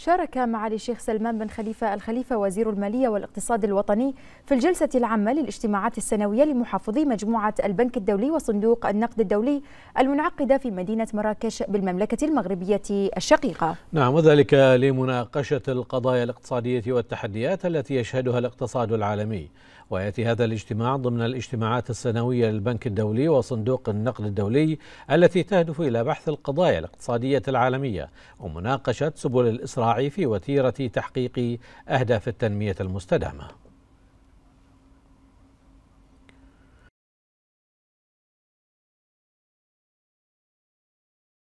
شارك معالي الشيخ سلمان بن خليفة الخليفة وزير المالية والاقتصاد الوطني في الجلسة العامة للاجتماعات السنوية لمحافظي مجموعة البنك الدولي وصندوق النقد الدولي المنعقدة في مدينة مراكش بالمملكة المغربية الشقيقة نعم وذلك لمناقشة القضايا الاقتصادية والتحديات التي يشهدها الاقتصاد العالمي وياتي هذا الاجتماع ضمن الاجتماعات السنويه للبنك الدولي وصندوق النقد الدولي التي تهدف الى بحث القضايا الاقتصاديه العالميه ومناقشه سبل الاسراع الصناعي في وتيره تحقيق اهداف التنميه المستدامه